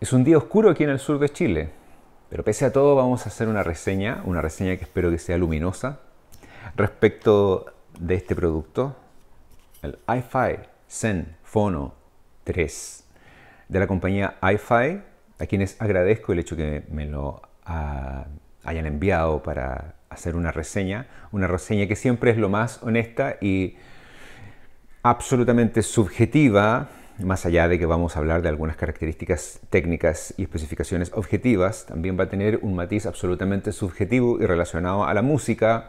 Es un día oscuro aquí en el sur de Chile, pero pese a todo vamos a hacer una reseña, una reseña que espero que sea luminosa, respecto de este producto, el iFi Zen Phono 3 de la compañía iFi, a quienes agradezco el hecho que me lo ah, hayan enviado para hacer una reseña, una reseña que siempre es lo más honesta y absolutamente subjetiva más allá de que vamos a hablar de algunas características técnicas y especificaciones objetivas, también va a tener un matiz absolutamente subjetivo y relacionado a la música,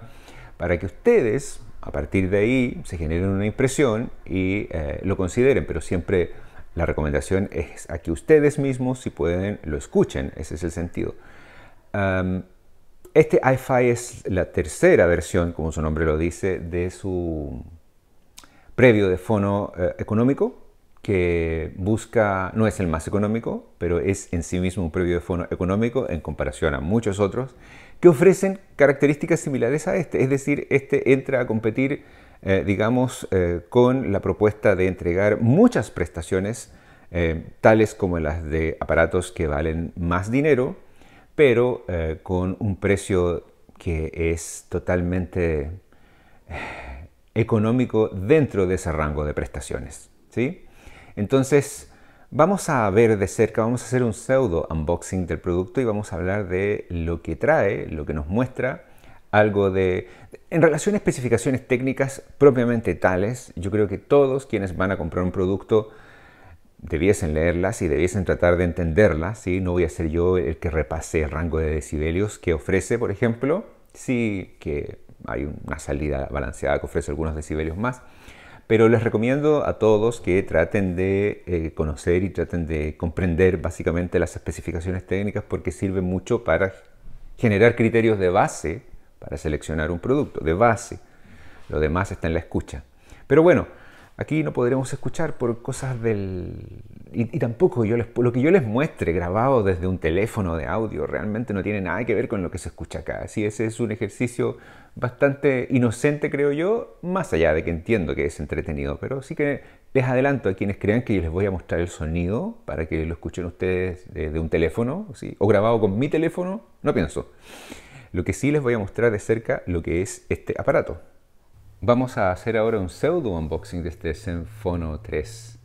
para que ustedes, a partir de ahí, se generen una impresión y eh, lo consideren, pero siempre la recomendación es a que ustedes mismos, si pueden, lo escuchen, ese es el sentido. este iFi es la tercera versión, como su nombre lo dice, de su previo de fono eh, económico, que busca, no es el más económico, pero es en sí mismo un previo de fondo económico en comparación a muchos otros, que ofrecen características similares a este. Es decir, este entra a competir, eh, digamos, eh, con la propuesta de entregar muchas prestaciones, eh, tales como las de aparatos que valen más dinero, pero con un precio que es totalmente económico dentro de ese rango de prestaciones. ¿sí? Entonces, vamos a ver de cerca, vamos a hacer un pseudo unboxing del producto y vamos a hablar de lo que trae, lo que nos muestra, algo de... En relación a especificaciones técnicas propiamente tales, yo creo que todos quienes van a comprar un producto debiesen leerlas y debiesen tratar de entenderlas. ¿sí? No voy a ser yo el que repase el rango de decibelios que ofrece, por ejemplo. Sí que hay una salida balanceada que ofrece algunos decibelios más. Pero les recomiendo a todos que traten de eh, conocer y traten de comprender básicamente las especificaciones técnicas porque sirven mucho para generar criterios de base para seleccionar un producto, de base. Lo demás está en la escucha. Pero bueno, aquí no podremos escuchar por cosas del, y, tampoco lo que yo les muestre grabado desde un teléfono de audio realmente no tiene nada que ver con lo que se escucha acá. Así ese es un ejercicio bastante inocente, creo yo, más allá de que entiendo que es entretenido, pero sí que les adelanto a quienes crean que yo les voy a mostrar el sonido para que lo escuchen ustedes desde un teléfono, o grabado con mi teléfono, no pienso. Lo que sí les voy a mostrar de cerca lo que es este aparato. Vamos a hacer ahora un pseudo unboxing de este Senfono 3.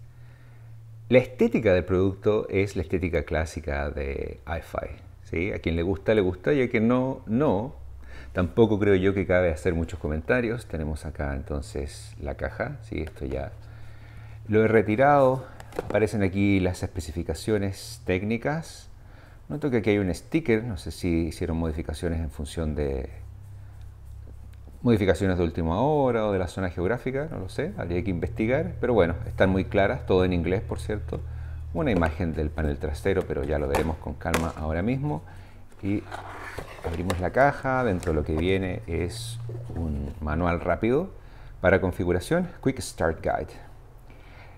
La estética del producto es la estética clásica de iFi. ¿sí? A quien le gusta, le gusta y a quien no, no. Tampoco creo yo que cabe hacer muchos comentarios. Tenemos acá entonces la caja. ¿sí? Esto ya lo he retirado. Aparecen aquí las especificaciones técnicas. Noto que aquí hay un sticker. No sé si hicieron modificaciones en función de modificaciones de última hora o de la zona geográfica, no lo sé, habría que investigar, pero bueno, están muy claras, todo en inglés por cierto, una imagen del panel trasero, pero ya lo veremos con calma ahora mismo, y abrimos la caja, dentro lo que viene es un manual rápido para configuración, Quick Start Guide.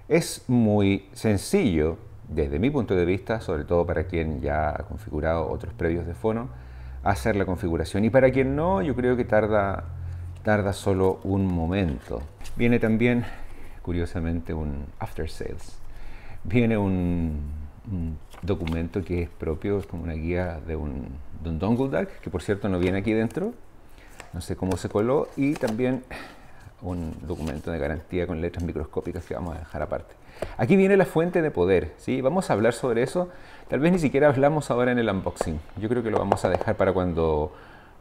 Es muy sencillo desde mi punto de vista, sobre todo para quien ya ha configurado otros previos de fono, hacer la configuración. Y para quien no, yo creo que tarda tarda solo un momento. Viene también, curiosamente, un after sales. Viene un, documento que es propio, es como una guía de un, de un dongle duck, que por cierto no viene aquí dentro, no sé cómo se coló, y también un documento de garantía con letras microscópicas que vamos a dejar aparte. Aquí viene la fuente de poder, ¿sí? Vamos a hablar sobre eso, tal vez ni siquiera hablamos ahora en el unboxing, yo creo que lo vamos a dejar para cuando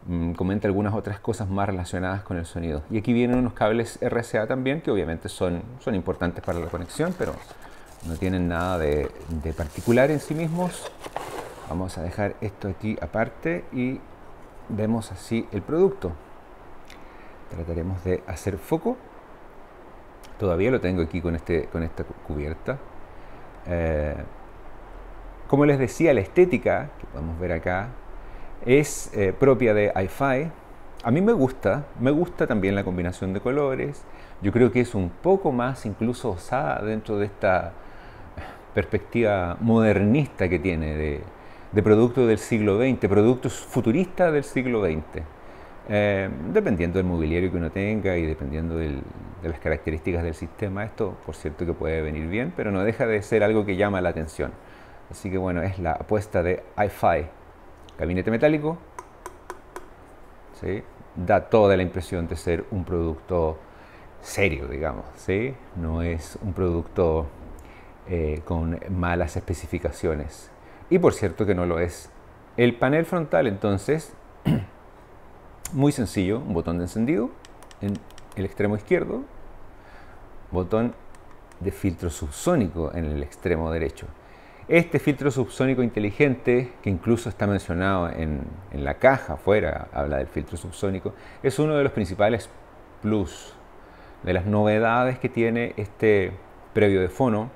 Mm, comenta algunas otras cosas más relacionadas con el sonido. Y aquí vienen unos cables RCA también, que obviamente son, son importantes para la conexión, pero no tienen nada de, de particular en sí mismos. Vamos a dejar esto aquí aparte y vemos así el producto. Trataremos de hacer foco. Todavía lo tengo aquí con, este, con esta cubierta. Eh, como les decía, la estética, que podemos ver acá, es eh, propia de iFi. A mí me gusta, me gusta también la combinación de colores. Yo creo que es un poco más incluso osada dentro de esta eh, perspectiva modernista que tiene de, de productos del siglo XX, productos futuristas del siglo XX. Eh, dependiendo del mobiliario que uno tenga y dependiendo de las características del sistema, esto por cierto que puede venir bien, pero no deja de ser algo que llama la atención. Así que bueno, es la apuesta de iFi gabinete metálico, da toda la impresión de ser un producto serio, digamos, ¿sí? no es un producto eh, con malas especificaciones. Y por cierto que no lo es. El panel frontal entonces, muy sencillo, un botón de encendido en el extremo izquierdo, botón de filtro subsónico en el extremo derecho. Este filtro subsónico inteligente, que incluso está mencionado en, la caja afuera, habla del filtro subsónico, es uno de los principales plus, de las novedades que tiene este previo de fono,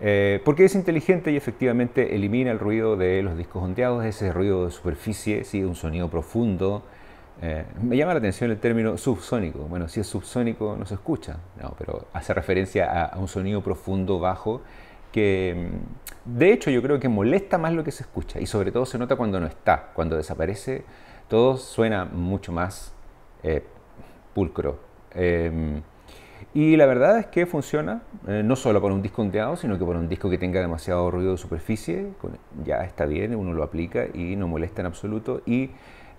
eh, porque es inteligente y efectivamente elimina el ruido de los discos ondeados, ese ruido de superficie, sigue un sonido profundo. Eh, me llama la atención el término subsónico. Bueno, si es subsónico no se escucha, pero hace referencia a un sonido profundo, bajo, que mm, de hecho yo creo que molesta más lo que se escucha y sobre todo se nota cuando no está, cuando desaparece, todo suena mucho más eh, pulcro. Em, y la verdad es que funciona eh, no solo con un disco ondeado, sino que por un disco que tenga demasiado ruido de superficie, ya está bien, uno lo aplica y no molesta en absoluto. Y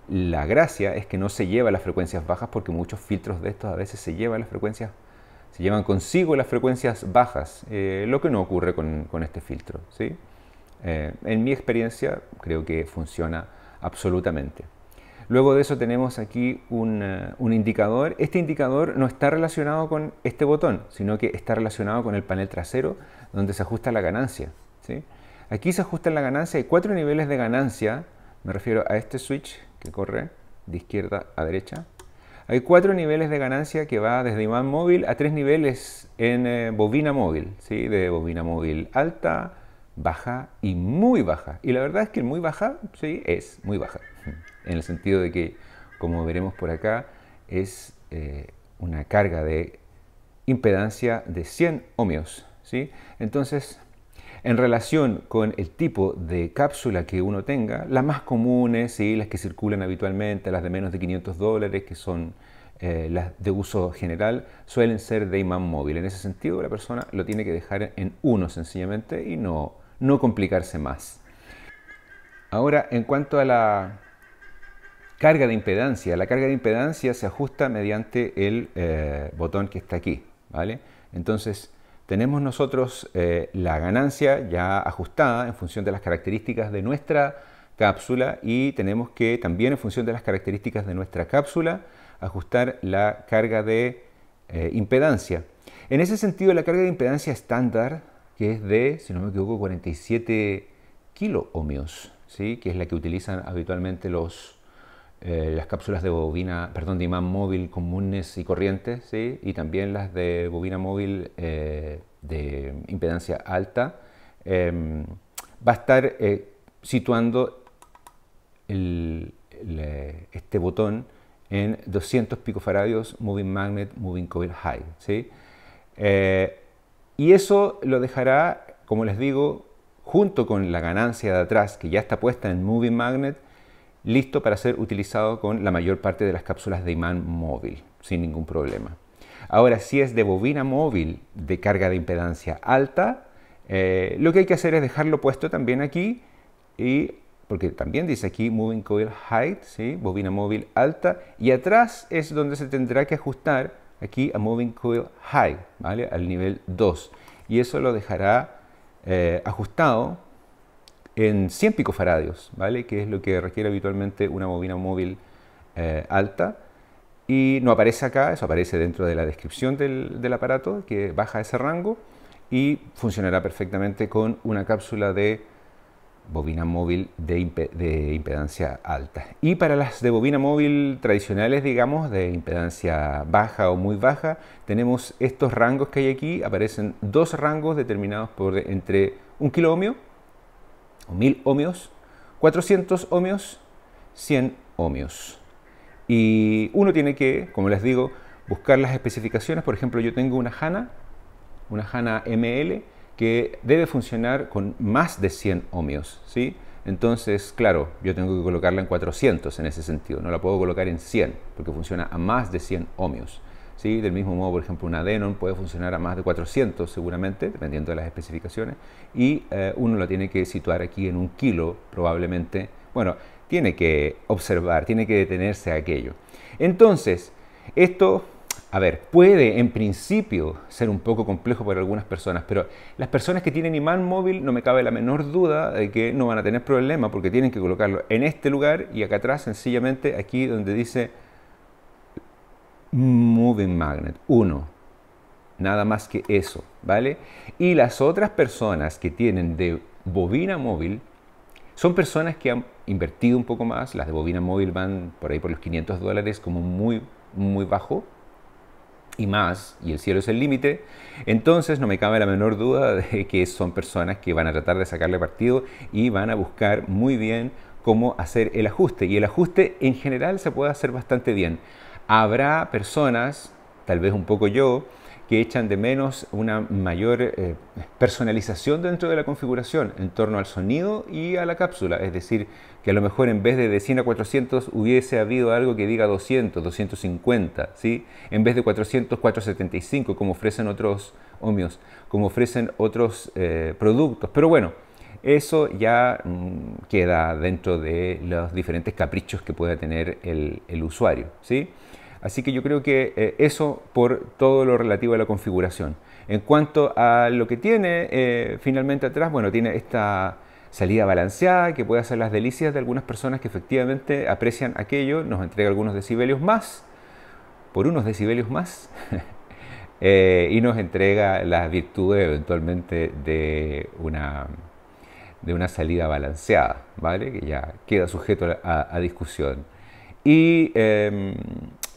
la gracia es que no se lleva las frecuencias bajas porque muchos filtros de estos a veces se llevan las frecuencias se llevan consigo las frecuencias bajas, eh, lo que no ocurre con, este filtro. ¿sí? Eh, en mi experiencia creo que funciona absolutamente. Luego de eso tenemos aquí eh, un, indicador. Este indicador no está relacionado con este botón, sino que está relacionado con el panel trasero donde se ajusta la ganancia. Aquí se ajusta la ganancia, hay cuatro niveles de ganancia, me refiero a este switch que corre de izquierda a derecha, hay cuatro niveles de ganancia que va desde imán móvil a tres niveles en eh, bobina móvil, ¿sí? de bobina móvil alta, baja y muy baja. Y la verdad es que muy baja, sí, es muy baja, en el sentido de que, como veremos por acá, es eh, una carga de impedancia de 100 ohmios. ¿sí? Entonces, en relación con el tipo de cápsula que uno tenga, las más comunes, y las que circulan habitualmente, las de menos de 500 dólares, que son eh, las de uso general, suelen ser de imán móvil. En ese sentido, la persona lo tiene que dejar en uno sencillamente y no, no complicarse más. Ahora, en cuanto a la carga de impedancia, la carga de impedancia se ajusta mediante el eh, botón que está aquí, ¿vale? Entonces, tenemos nosotros eh, la ganancia ya ajustada en función de las características de nuestra cápsula y tenemos que también en función de las características de nuestra cápsula ajustar la carga de eh, impedancia. En ese sentido, la carga de impedancia estándar, que es de, si no me equivoco, 47 kiloohmios, ¿sí? que es la que utilizan habitualmente los, eh, las cápsulas de bobina, perdón, de imán móvil comunes y corrientes, ¿sí? y también las de bobina móvil eh, de impedancia alta, em, va a estar eh, situando este botón en 200 picofaradios Moving Magnet Moving Coil High. ¿sí? y eso lo dejará, como les digo, junto con la ganancia de atrás que ya está puesta en Moving Magnet, listo para ser utilizado con la mayor parte de las cápsulas de imán móvil, sin ningún problema. Ahora, si es de bobina móvil de carga de impedancia alta, eh, lo que hay que hacer es dejarlo puesto también aquí, y, porque también dice aquí Moving Coil Height, ¿sí? bobina móvil alta, y atrás es donde se tendrá que ajustar aquí a Moving Coil High, ¿vale? al nivel 2, y eso lo dejará eh, ajustado en 100 picofaradios, ¿vale? que es lo que requiere habitualmente una bobina móvil eh, alta. Y no aparece acá, eso aparece dentro de la descripción del, aparato, que baja ese rango y funcionará perfectamente con una cápsula de bobina móvil de, de, impedancia alta. Y para las de bobina móvil tradicionales, digamos, de impedancia baja o muy baja, tenemos estos rangos que hay aquí. Aparecen dos rangos determinados por entre un kilo ohmio 1000 ohmios, 400 ohmios, 100 ohmios. Y uno tiene que, como les digo, buscar las especificaciones. Por ejemplo, yo tengo una HANA, una HANA ML, que debe funcionar con más de 100 ohmios. ¿sí? Entonces, claro, yo tengo que colocarla en 400 en ese sentido. No la puedo colocar en 100 porque funciona a más de 100 ohmios. Del mismo modo, por ejemplo, una Denon puede funcionar a más de 400 seguramente, dependiendo de las especificaciones, y eh, uno lo tiene que situar aquí en un kilo probablemente. Bueno, tiene que observar, tiene que detenerse a aquello. Entonces, esto, a ver, puede en principio ser un poco complejo para algunas personas, pero las personas que tienen imán móvil no me cabe la menor duda de que no van a tener problema porque tienen que colocarlo en este lugar y acá atrás sencillamente aquí donde dice moving magnet, uno. Nada más que eso, ¿vale? Y las otras personas que tienen de bobina móvil son personas que han invertido un poco más. Las de bobina móvil van por ahí por los 500 dólares como muy, muy bajo y más, y el cielo es el límite, entonces no me cabe la menor duda de que son personas que van a tratar de sacarle partido y van a buscar muy bien cómo hacer el ajuste. Y el ajuste en general se puede hacer bastante bien habrá personas, tal vez un poco yo, que echan de menos una mayor eh, personalización dentro de la configuración en torno al sonido y a la cápsula. Es decir, que a lo mejor en vez de de 100 a 400 hubiese habido algo que diga 200, 250, ¿sí? En vez de 400, 475, como ofrecen otros ohmios, como ofrecen otros eh, productos. Pero bueno, eso ya mm, queda dentro de los diferentes caprichos que pueda tener el, el usuario, ¿sí? Así que yo creo que eh, eso por todo lo relativo a la configuración. En cuanto a lo que tiene eh, finalmente atrás, bueno, tiene esta salida balanceada que puede hacer las delicias de algunas personas que efectivamente aprecian aquello, nos entrega algunos decibelios más, por unos decibelios más, eh, y nos entrega las virtudes eventualmente de una, de una salida balanceada, ¿vale? Que ya queda sujeto a, discusión. Y em,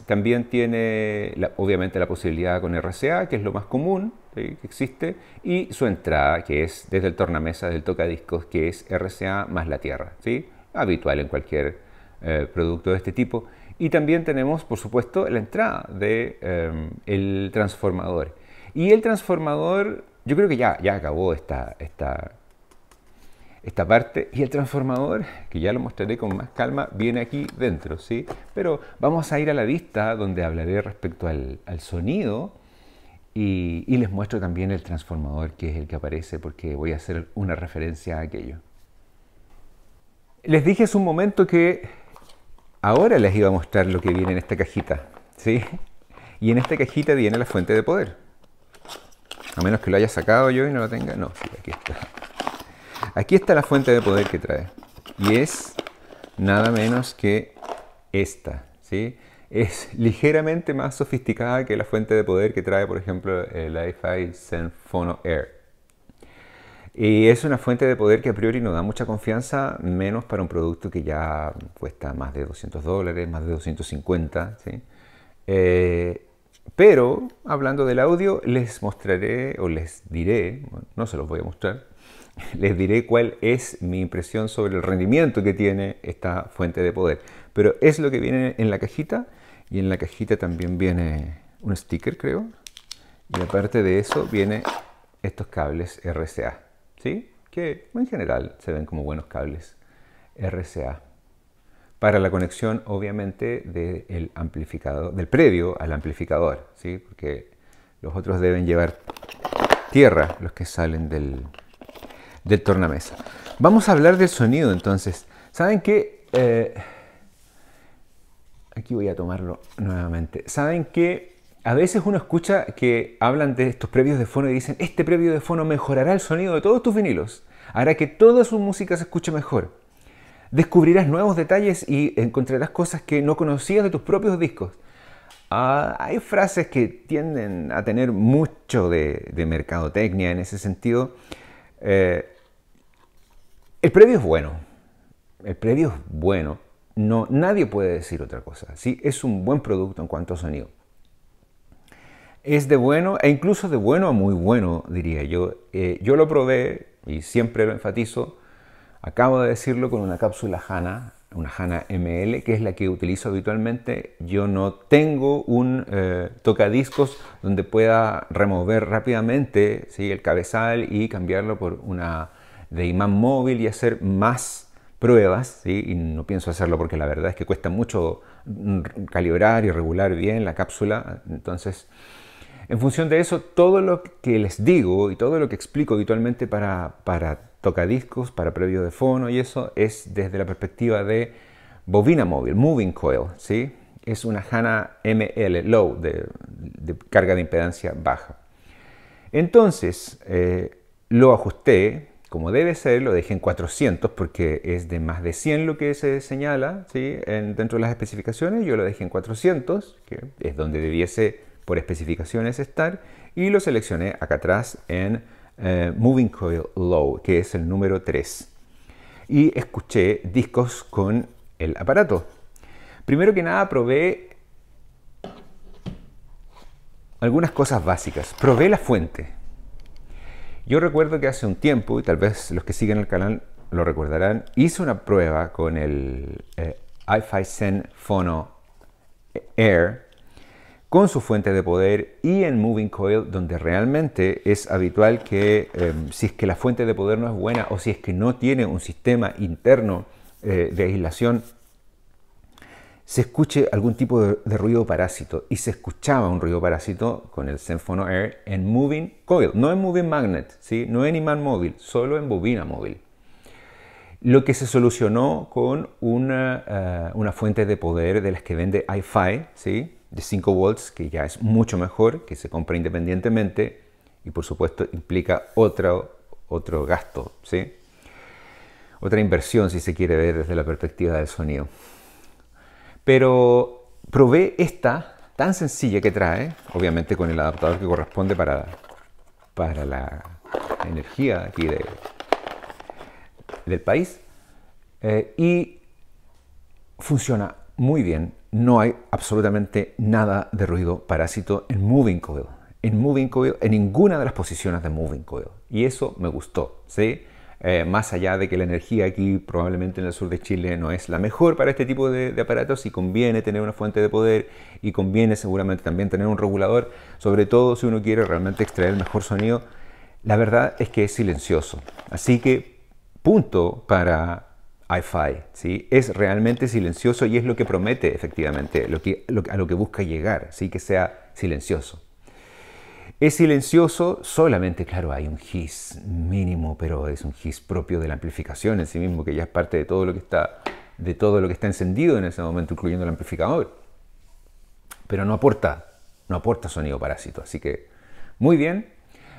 también tiene, obviamente, la posibilidad con RCA, que es lo más común eh, que existe, y su entrada, que es desde el tornamesa del tocadiscos, que es RCA más la tierra, ¿sí? habitual en cualquier eh, producto de este tipo. Y también tenemos, por supuesto, la entrada del de, eh, transformador. Y el transformador, yo creo que ya, ya acabó esta, esta esta parte y el transformador, que ya lo mostraré con más calma, viene aquí dentro, ¿sí? Pero vamos a ir a la vista donde hablaré respecto al, sonido y, les muestro también el transformador, que es el que aparece, porque voy a hacer una referencia a aquello. Les dije hace un momento que ahora les iba a mostrar lo que viene en esta cajita, ¿sí? Y en esta cajita viene la fuente de poder. A menos que lo haya sacado yo y no lo tenga. No, aquí está. Aquí está la fuente de poder que trae. Y es nada menos que esta. ¿sí? Es ligeramente más sofisticada que la fuente de poder que trae, por ejemplo, el iFi Zen Phono Air. Y es una fuente de poder que a priori no da mucha confianza, menos para un producto que ya cuesta más de 200 dólares, más de 250. Eh, pero hablando del audio, les mostraré o les diré, no se los voy a mostrar, les diré cuál es mi impresión sobre el rendimiento que tiene esta fuente de poder. Pero es lo que viene en la cajita y en la cajita también viene un sticker, creo. Y aparte de eso viene estos cables RCA, ¿sí? Que en general se ven como buenos cables RCA para la conexión obviamente del amplificador, del previo al amplificador, ¿sí? Porque los otros deben llevar tierra los que salen del del tornamesa. Vamos a hablar del sonido entonces. ¿Saben qué? Eh, aquí voy a tomarlo nuevamente. ¿Saben qué? a veces uno escucha que hablan de estos previos de fono y dicen, este previo de fono mejorará el sonido de todos tus vinilos, hará que toda su música se escuche mejor. Descubrirás nuevos detalles y encontrarás cosas que no conocías de tus propios discos. Ah, hay frases que tienden a tener mucho de, mercadotecnia en ese sentido. Eh, el previo es bueno. El previo es bueno. No, nadie puede decir otra cosa. ¿sí? Es un buen producto en cuanto a sonido. Es de bueno, e incluso de bueno a muy bueno, diría yo. Eh, yo lo probé, y siempre lo enfatizo, acabo de decirlo con una cápsula HANA, una HANA ML, que es la que utilizo habitualmente. Yo no tengo un eh, tocadiscos donde pueda remover rápidamente el cabezal y cambiarlo por una de imán móvil y hacer más pruebas, y no pienso hacerlo porque la verdad es que cuesta mucho mm, calibrar y regular bien la cápsula, entonces en función de eso todo lo que les digo y todo lo que explico habitualmente para, para tocadiscos, para previo de fono y eso es desde la perspectiva de bobina móvil, moving coil, ¿sí? es una HANA ML, low, de, carga de impedancia baja. Entonces, eh, lo ajusté como debe ser, lo dejé en 400 porque es de más de 100 lo que se señala ¿sí? dentro de las especificaciones. Yo lo dejé en 400, que es donde debiese por especificaciones estar, y lo seleccioné acá atrás en eh, Moving Coil Low, que es el número 3. Y escuché discos con el aparato. Primero que nada probé algunas cosas básicas. Probé la fuente. Yo recuerdo que hace un tiempo, y tal vez los que siguen el canal lo recordarán, hice una prueba con el eh, iFi Zen Phono Air con su fuente de poder y en Moving Coil, donde realmente es habitual que em, si es que la fuente de poder no es buena o si es que no tiene un sistema interno eh, de aislación se escuche algún tipo de, ruido parásito. Y se escuchaba un ruido parásito con el Senfono Air en Moving Coil, no en Moving Magnet, ¿sí? no en imán móvil, solo en bobina móvil. Lo que se solucionó con una, eh, fuente de poder de las que vende iFi, ¿sí? de 5 volts, que ya es mucho mejor, que se compra independientemente y por supuesto implica otro, otro gasto, ¿sí? otra inversión si se quiere ver desde la perspectiva del sonido. Pero probé esta tan sencilla que trae, obviamente con el adaptador que corresponde para, la energía aquí del país. Eh, y funciona muy bien. No hay absolutamente nada de ruido parásito en Moving Coil. En Moving Coil, en ninguna de las posiciones de Moving Coil. Y eso me gustó. ¿sí? Eh, más allá de que la energía aquí probablemente en el sur de Chile no es la mejor para este tipo de, aparatos y conviene tener una fuente de poder y conviene seguramente también tener un regulador, sobre todo si uno quiere realmente extraer el mejor sonido, la verdad es que es silencioso. Así que punto para iFi, ¿sí? es realmente silencioso y es lo que promete efectivamente, lo que, a lo que busca llegar, ¿sí? que sea silencioso. Es silencioso, solamente, claro, hay un hiss mínimo, pero es un hiss propio de la amplificación en sí mismo, que ya es parte de todo lo que está, de todo lo que está encendido en ese momento, incluyendo el amplificador. Pero no aporta, no aporta sonido parásito, así que muy bien.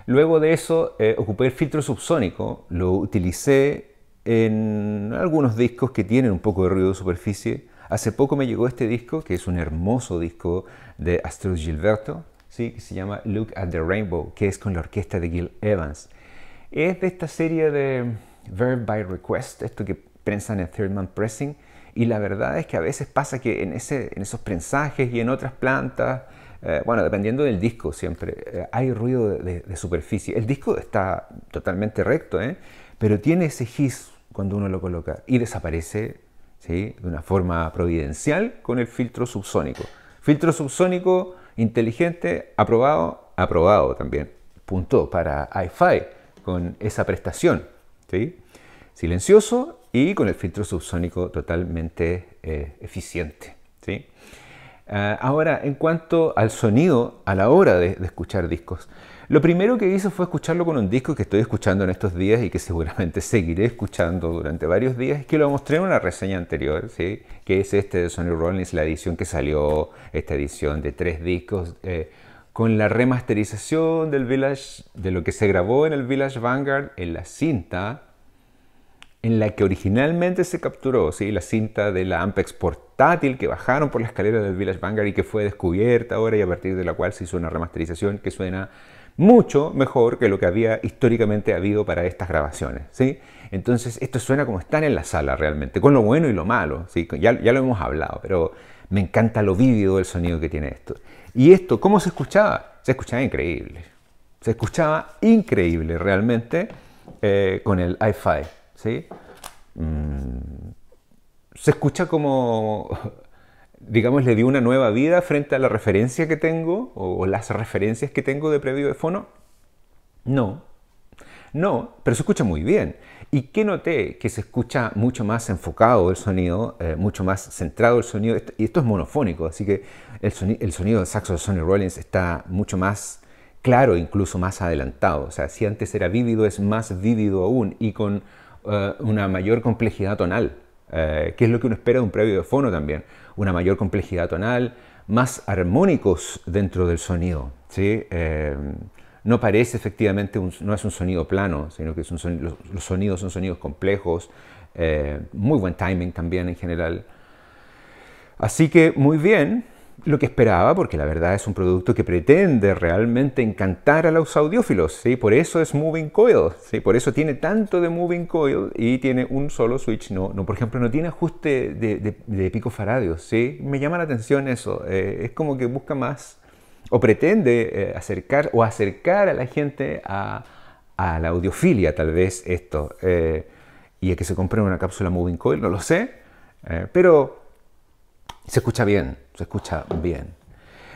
Luego de eso, eh, ocupé el filtro subsónico, lo utilicé en algunos discos que tienen un poco de ruido de superficie. Hace poco me llegó este disco, que es un hermoso disco de Astrid Gilberto, que se llama Look at the Rainbow, que es con la orquesta de Gil Evans. Es de esta serie de Verb by Request, esto que prensan en Third Man Pressing, y la verdad es que a veces pasa que en, ese, en esos prensajes y en otras plantas, eh, bueno, dependiendo del disco siempre, eh, hay ruido de, superficie. El disco está totalmente recto, ¿eh? pero tiene ese hiss cuando uno lo coloca y desaparece ¿sí? de una forma providencial con el filtro subsónico. Filtro subsónico Inteligente, aprobado, aprobado también. Punto para Hi-Fi con esa prestación. ¿sí? Silencioso y con el filtro subsónico totalmente eh, eficiente. ¿sí? Ah, ahora, en cuanto al sonido a la hora de escuchar discos, lo primero que hice fue escucharlo con un disco que estoy escuchando en estos días y que seguramente seguiré escuchando durante varios días, que lo mostré en una reseña anterior, ¿sí? que es este de Sonny Rollins, la edición que salió, esta edición de tres discos, eh, con la remasterización del Village, de lo que se grabó en el Village Vanguard en la cinta en la que originalmente se capturó ¿sí? la cinta de la Ampex portátil que bajaron por la escalera del Village Vanguard y que fue descubierta ahora y a partir de la cual se hizo una remasterización que suena mucho mejor que lo que había históricamente habido para estas grabaciones. ¿sí? Entonces, esto suena como estar en la sala realmente, con lo bueno y lo malo. ¿sí? Ya, lo hemos hablado, pero me encanta lo vívido del sonido que tiene esto. ¿Y esto cómo se escuchaba? Se escuchaba increíble. Se escuchaba increíble realmente eh, con el hi ¿sí? Mm, se escucha como digamos, le dio una nueva vida frente a la referencia que tengo o, las referencias que tengo de previo de fono? No, no, pero se escucha muy bien. ¿Y qué noté? Que se escucha mucho más enfocado el sonido, eh, mucho más centrado el sonido, y esto es monofónico, así que el sonido, el de saxo de Sonny Rollins está mucho más claro, incluso más adelantado. O sea, si antes era vívido, es más vívido aún y con eh, una mayor complejidad tonal, eh, que es lo que uno espera de un previo de fono también una mayor complejidad tonal, más armónicos dentro del sonido. ¿sí? Eh, no parece efectivamente, no es un sonido plano, sino que los, sonidos son sonidos complejos, eh, muy buen timing también en general. Así que muy bien, lo que esperaba, porque la verdad es un producto que pretende realmente encantar a los audiófilos, ¿sí? por eso es Moving Coil, ¿sí? por eso tiene tanto de Moving Coil y tiene un solo switch, no, no por ejemplo, no tiene ajuste de, pico faradios, ¿sí? me llama la atención eso, eh, es como que busca más o pretende eh, acercar o acercar a la gente a, la audiofilia tal vez esto, eh, y a que se compre una cápsula Moving Coil, no lo sé, pero se escucha bien se escucha bien.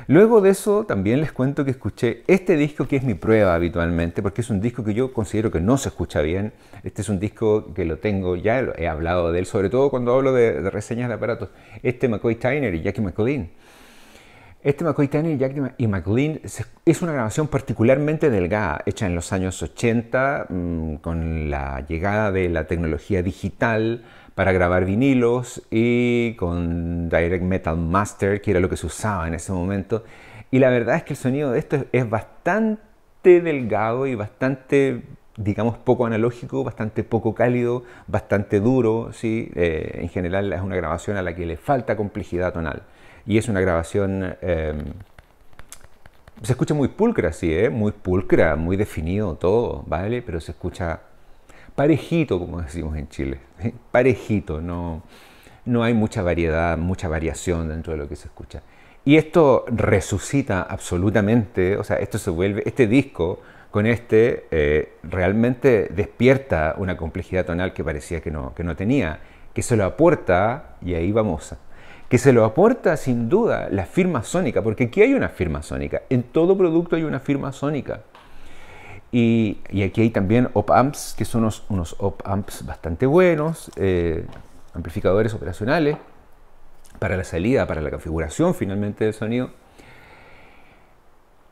Luego de eso también les cuento que escuché este disco que es mi prueba habitualmente, porque es un disco que yo considero que no se escucha bien. Este es un disco que lo tengo, ya he hablado de él, sobre todo cuando hablo de, reseñas de aparatos. Este McCoy Tyner y Jackie McLean. Este McCoy Tyner y, y McLean es una grabación particularmente delgada, hecha en los años 80 mm, con la llegada de la tecnología digital para grabar vinilos y con Direct Metal Master, que era lo que se usaba en ese momento. Y la verdad es que el sonido de esto es, bastante delgado y bastante digamos, poco analógico, bastante poco cálido, bastante duro, ¿sí? Eh, en general es una grabación a la que le falta complejidad tonal y es una grabación... Em, se escucha muy pulcra, sí, ¿eh? muy pulcra, muy definido todo, ¿vale? Pero se escucha parejito, como decimos en Chile, parejito, no, no hay mucha variedad, mucha variación dentro de lo que se escucha. Y esto resucita absolutamente, o sea, esto se vuelve, este disco con este eh, realmente despierta una complejidad tonal que parecía que no, que no tenía, que se lo aporta, y ahí vamos que se lo aporta sin duda la firma sónica, porque aquí hay una firma sónica, en todo producto hay una firma sónica. Y, aquí hay también op-amps, que son unos, op-amps bastante buenos, eh, amplificadores operacionales, para la salida, para la configuración finalmente del sonido.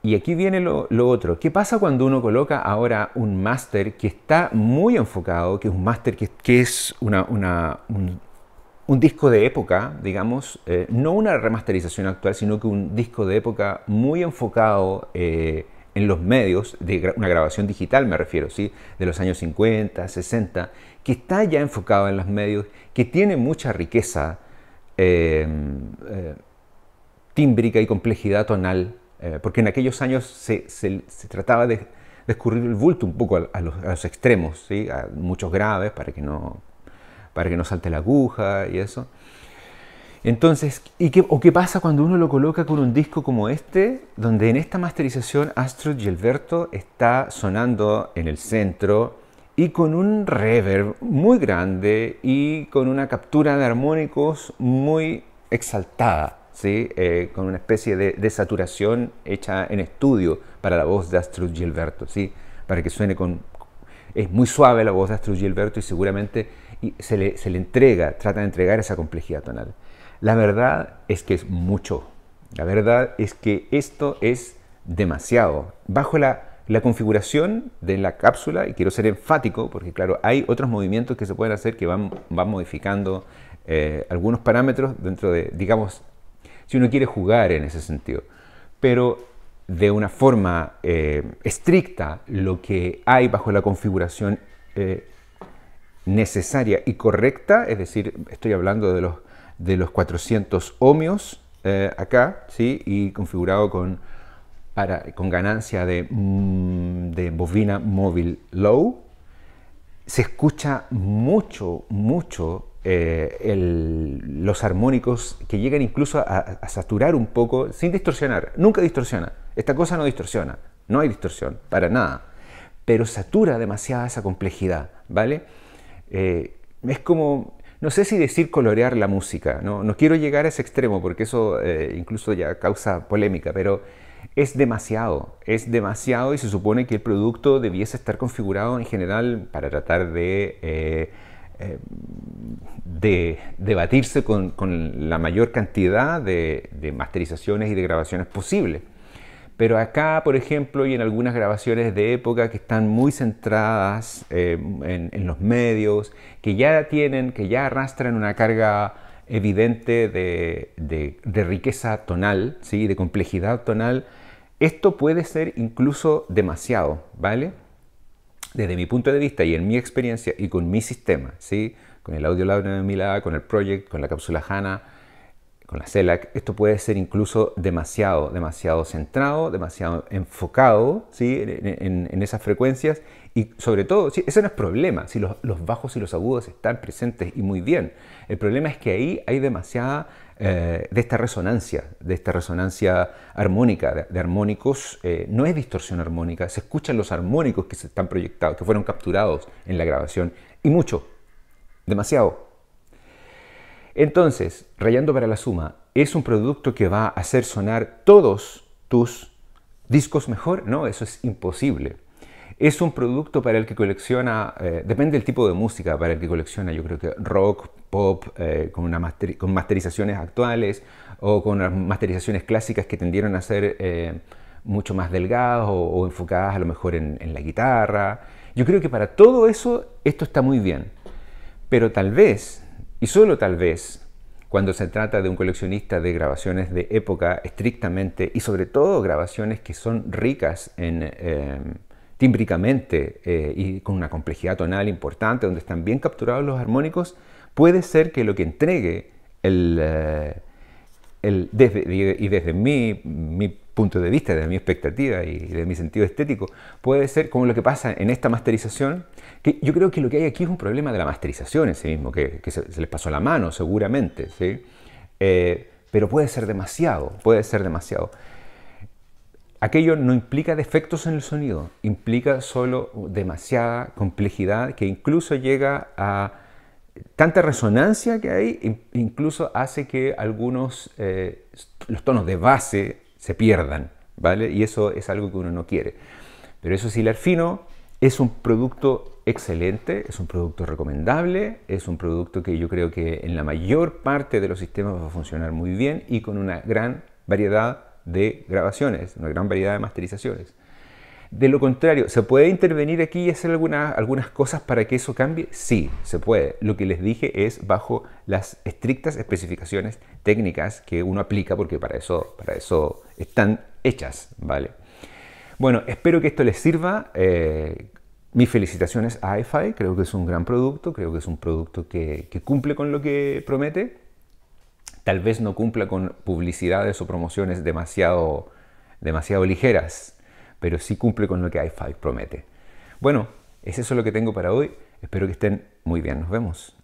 Y aquí viene lo, otro. ¿Qué pasa cuando uno coloca ahora un máster que está muy enfocado, que es un máster que, es una, un, un disco de época, digamos, eh, no una remasterización actual, sino que un disco de época muy enfocado eh, en los medios, de una grabación digital me refiero, ¿sí? de los años 50, 60, que está ya enfocado en los medios, que tiene mucha riqueza eh, tímbrica y complejidad tonal, porque en aquellos años se, trataba de, descubrir el bulto un poco a, los, a los, extremos, ¿sí? a muchos graves para que no para que no salte la aguja y eso. Entonces, ¿y qué, ¿o qué pasa cuando uno lo coloca con un disco como este, donde en esta masterización Astro Gilberto está sonando en el centro y con un reverb muy grande y con una captura de armónicos muy exaltada, ¿sí? Eh, con una especie de, saturación hecha en estudio para la voz de Astro Gilberto, ¿sí? para que suene con... Es muy suave la voz de Astro Gilberto y seguramente y se le, se le entrega, trata de entregar esa complejidad tonal. La verdad es que es mucho. La verdad es que esto es demasiado. Bajo la, la configuración de la cápsula, y quiero ser enfático, porque claro, hay otros movimientos que se pueden hacer que van, van modificando eh, algunos parámetros dentro de, digamos, si uno quiere jugar en ese sentido. Pero de una forma eh, estricta, lo que hay bajo la configuración eh, necesaria y correcta, es decir, estoy hablando de los, de los 400 ohmios eh, acá, ¿sí? y configurado con, con ganancia de, mm, de bobina móvil low, se escucha mucho, mucho eh, los armónicos que llegan incluso a, a, saturar un poco, sin distorsionar, nunca distorsiona, esta cosa no distorsiona, no hay distorsión, para nada, pero satura demasiada esa complejidad, ¿vale? Eh, es como, no sé si decir colorear la música, no, no quiero llegar a ese extremo porque eso eh, incluso ya causa polémica, pero es demasiado, es demasiado y se supone que el producto debiese estar configurado en general para tratar de, eh, de debatirse con, la mayor cantidad de, de masterizaciones y de grabaciones posible. Pero acá, por ejemplo, y en algunas grabaciones de época que están muy centradas eh, en, los medios, que ya tienen, que ya arrastran una carga evidente de, riqueza tonal, ¿sí? de complejidad tonal, esto puede ser incluso demasiado, ¿vale? Desde mi punto de vista y en mi experiencia y con mi sistema, ¿sí? Con el Audio Lab de con el Project, con la cápsula HANA, con la CELAC, e esto puede ser incluso demasiado, demasiado centrado, demasiado enfocado ¿sí? en, esas frecuencias y sobre todo, ¿sí? ese no es problema, si los, bajos y los agudos están presentes y muy bien. El problema es que ahí hay demasiada eh, de esta resonancia, de esta resonancia armónica, de, armónicos, eh, no es distorsión armónica, se escuchan los armónicos que se están proyectados, que fueron capturados en la grabación y mucho, demasiado, entonces, rayando para la suma, ¿es un producto que va a hacer sonar todos tus discos mejor? No, eso es imposible. Es un producto para el que colecciona, eh, depende del tipo de música, para el que colecciona, yo creo que rock, pop, eh, con, masterizaciones actuales o con las masterizaciones clásicas que tendieron a ser eh, mucho más delgadas o, enfocadas a lo mejor en, en la guitarra. Yo creo que para todo eso esto está muy bien, pero tal vez y solo tal vez, cuando se trata de un coleccionista de grabaciones de época estrictamente, y sobre todo grabaciones que son ricas en... Em, tímbricamente eh, y con una complejidad tonal importante, donde están bien capturados los armónicos, puede ser que lo que entregue el, eh, y desde mi, punto de vista, desde mi expectativa y de mi sentido estético, puede ser como lo que pasa en esta masterización, que yo creo que lo que hay aquí es un problema de la masterización en sí mismo, que, se, se, les pasó la mano seguramente, ¿sí? Eh, pero puede ser demasiado, puede ser demasiado. Aquello no implica defectos en el sonido, implica solo demasiada complejidad que incluso llega a tanta resonancia que hay incluso hace que algunos, eh, los tonos de base se pierdan, ¿vale? Y eso es algo que uno no quiere. Pero eso sí, el Arfino es un producto excelente, es un producto recomendable, es un producto que yo creo que en la mayor parte de los sistemas va a funcionar muy bien y con una gran variedad de grabaciones, una gran variedad de masterizaciones. De lo contrario, ¿se puede intervenir aquí y hacer algunas cosas para que eso cambie? Sí, se puede. Lo que les dije es bajo las estrictas especificaciones técnicas que uno aplica, porque para eso, para eso están hechas, ¿vale? Bueno, espero que esto les sirva. Eh, mis felicitaciones a iFi, e. creo que es un gran producto, creo que es un producto que, cumple con lo que promete. Tal vez no cumpla con publicidades o promociones demasiado, demasiado ligeras, pero sí cumple con lo que i5 promete. Bueno, es eso lo que tengo para hoy. Espero que estén muy bien. Nos vemos.